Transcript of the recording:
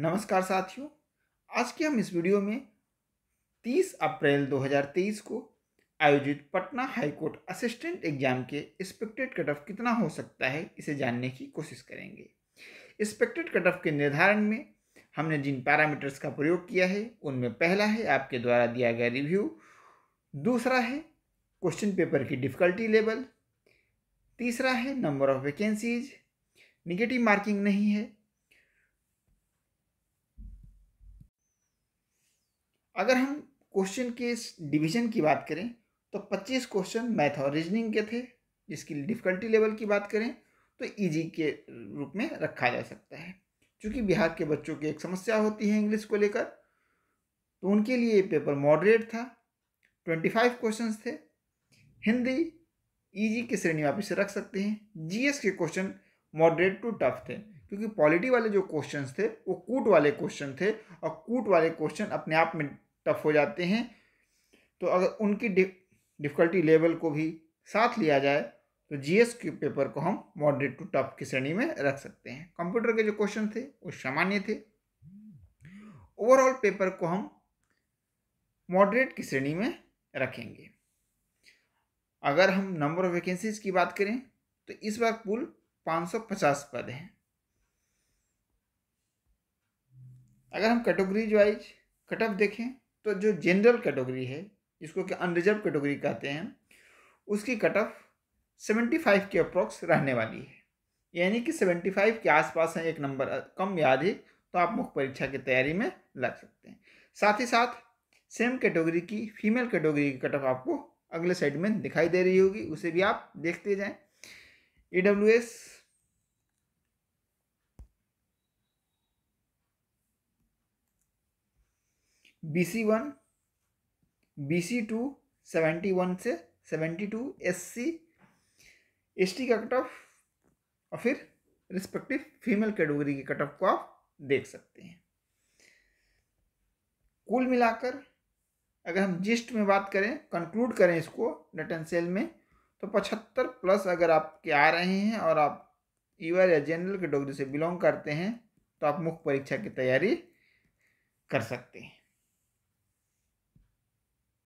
नमस्कार साथियों आज के हम इस वीडियो में 30 अप्रैल 2023 को आयोजित पटना हाईकोर्ट असिस्टेंट एग्जाम के एक्सपेक्टेड कट ऑफ कितना हो सकता है इसे जानने की कोशिश करेंगे एक्सपेक्टेड कट ऑफ के निर्धारण में हमने जिन पैरामीटर्स का प्रयोग किया है उनमें पहला है आपके द्वारा दिया गया रिव्यू दूसरा है क्वेश्चन पेपर की डिफ़िकल्टी लेवल तीसरा है number of vacancies negative marking नहीं है अगर हम क्वेश्चन के डिवीजन की बात करें तो 25 क्वेश्चन मैथ और रीजनिंग के थे जिसकी डिफ़िकल्टी लेवल की बात करें तो इजी के रूप में रखा जा सकता है क्योंकि बिहार के बच्चों की एक समस्या होती है इंग्लिश को लेकर तो उनके लिए पेपर मॉडरेट था ट्वेंटी फाइव क्वेश्चन थे हिंदी ईजी की श्रेणी आप इसे रख सकते हैं जीएस के क्वेश्चन मॉडरेट टू टफ थे क्योंकि पॉलिटी वाले जो क्वेश्चन थे वो कूट वाले क्वेश्चन थे और कूट वाले क्वेश्चन अपने आप में टफ हो जाते हैं तो अगर उनकी डिफ़िकल्टी लेवल को भी साथ लिया जाए तो जीएस के पेपर को हम मॉडरेट टू टफ की श्रेणी में रख सकते हैं कंप्यूटर के जो क्वेश्चन थे वो सामान्य थे ओवरऑल पेपर को हम मॉडरेट की श्रेणी में रखेंगे अगर हम नंबर ऑफ वैकेंसीज की बात करें तो इस बार कुल 550 पद हैं अगर हम कैटेगरीज वाइज कट ऑफ देखें तो जो जनरल कैटेगरी है जिसको कि अनरिजर्व कैटेगरी कहते हैं उसकी कट ऑफ सेवेंटी फाइव के अप्रोक्स रहने वाली है यानी कि सेवेंटी फाइव के आसपास है एक नंबर कम याद है तो आप मुख्य परीक्षा की तैयारी में लग सकते हैं साथ ही साथ सेम कैटेगरी की फीमेल कैटेगरी की कट ऑफ आपको अगले साइड में दिखाई दे रही होगी उसे भी आप देखते जाएं E W S B C one B C two seventy one से seventy two S C S T का कट ऑफ और फिर रिस्पेक्टिव फीमेल कैटेगरी के कट ऑफ को आप देख सकते हैं कुल मिलाकर अगर हम जिस्ट में बात करें कंक्लूड करें इसको रटन सेल में तो पचहत्तर प्लस अगर आपके आ रहे हैं और आप ईवर या जनरल कैटेगरी से बिलोंग करते हैं तो आप मुख्य परीक्षा की तैयारी कर सकते हैं